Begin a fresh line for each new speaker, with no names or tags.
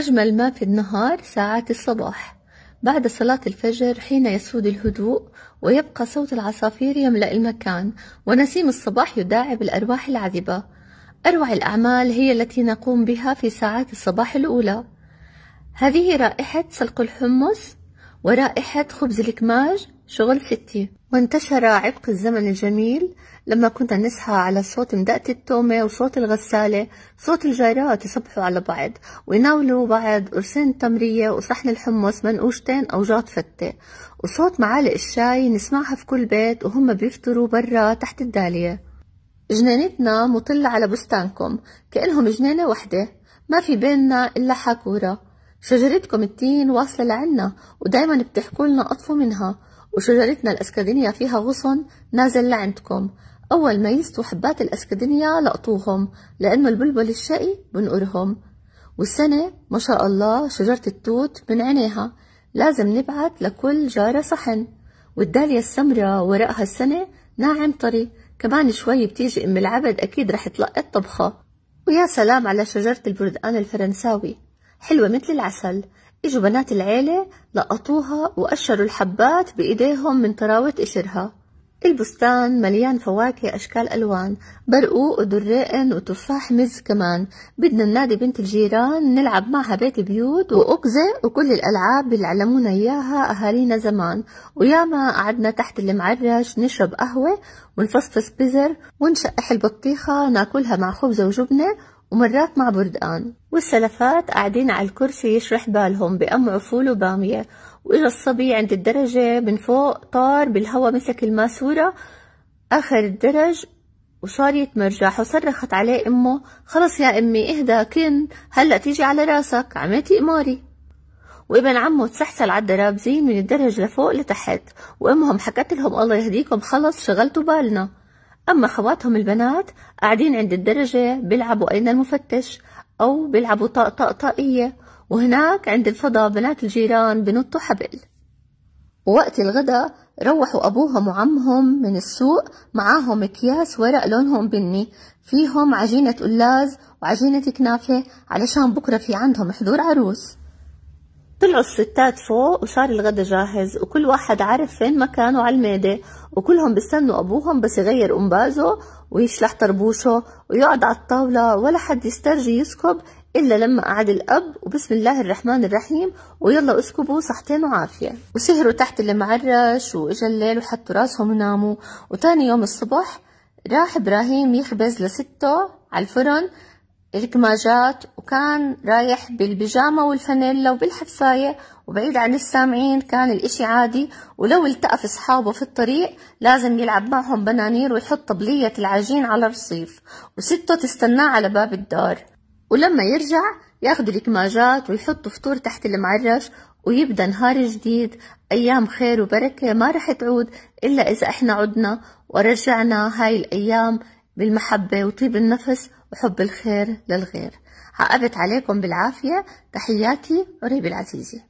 أجمل ما في النهار ساعات الصباح بعد صلاة الفجر حين يسود الهدوء ويبقى صوت العصافير يملأ المكان ونسيم الصباح يداعب الأرواح العذبة أروع الأعمال هي التي نقوم بها في ساعات الصباح الأولى هذه رائحة سلق الحمص ورائحة خبز الكماج شغل ستي وانتشر عبق الزمن الجميل لما كنا نصحى على صوت مدقة التومة وصوت الغسالة صوت الجيرات يصبحوا على بعض ويناولوا بعض قرصين تمرية وصحن الحمص منقوشتين أو جاط فتة وصوت معالق الشاي نسمعها في كل بيت وهم بيفطروا برا تحت الدالية جنينتنا مطلة على بستانكم كأنهم جنينة وحدة ما في بيننا إلا حاكورة شجرتكم التين واصلة لعنا ودايما بتحكولنا أطفوا منها وشجرتنا الأسكادينيا فيها غصن نازل لعندكم أول ما يستوا حبات الأسكادينيا لقطوهم لأنه البلبل الشقي بنقرهم والسنة ما شاء الله شجرة التوت من عينيها لازم نبعت لكل جارة صحن والدالية السمراء ورقها السنة ناعم طري كمان شوي بتيجي أم العبد أكيد رح تلقط طبخة ويا سلام على شجرة البردقان الفرنساوي حلوة مثل العسل إجوا بنات العيلة لقطوها وقشروا الحبات بإيديهم من طراوة قشرها البستان مليان فواكه أشكال ألوان برقوق ودرائن وتفاح مز كمان بدنا ننادي بنت الجيران نلعب معها بيت بيوت وأقزة وكل الألعاب اللي علمونا إياها أهالينا زمان وياما قعدنا تحت المعرش نشرب قهوة ونفصفص بزر ونشقح البطيخة ناكلها مع خبزة وجبنة ومرات مع بردقان والسلفات قاعدين على الكرسي يشرح بالهم بأم عفول وبامية وإجا الصبي عند الدرجة من فوق طار بالهوا مسك الماسورة آخر الدرج وصار يتمرجح وصرخت عليه أمه خلص يا أمي اهدى كن هلأ تيجي على راسك عملتي قماري وابن عمه تسحسل على الدرابزين من الدرج لفوق لتحت وامهم حكت لهم الله يهديكم خلص شغلتوا بالنا أما خواتهم البنات قاعدين عند الدرجة بيلعبوا أين المفتش أو بيلعبوا طاق طاق طاقية وهناك عند الفضاء بنات الجيران بنطوا حبل ووقت الغداء روحوا أبوهم وعمهم من السوق معاهم أكياس ورق لونهم بني فيهم عجينة قلاز وعجينة كنافة علشان بكرة في عندهم حضور عروس طلعوا الستات فوق وصار الغدا جاهز وكل واحد عارف فين مكانه على الميدة وكلهم بيستنوا أبوهم بس يغير أمبازه ويشلح طربوشه ويقعد على الطاولة ولا حد يسترجي يسكب إلا لما قعد الأب وبسم الله الرحمن الرحيم ويلا اسكبوا صحتين وعافية وسهروا تحت المعرش وإجا الليل وحطوا راسهم وناموا وتاني يوم الصبح راح إبراهيم يخبز لسته على الفرن الكماجات وكان رايح بالبيجامة والفانيلا وبالحفاية وبعيد عن السامعين كان الاشي عادي ولو التقف اصحابه في الطريق لازم يلعب معهم بنانير ويحط طبلية العجين على الرصيف وسته تستناه على باب الدار ولما يرجع ياخد الكماجات ويحطوا فطور تحت المعرش ويبدأ نهار جديد أيام خير وبركة ما رح تعود إلا إذا إحنا عدنا ورجعنا هاي الأيام بالمحبة وطيب النفس وحب الخير للغير عقبت عليكم بالعافية تحياتي قريبي العزيزة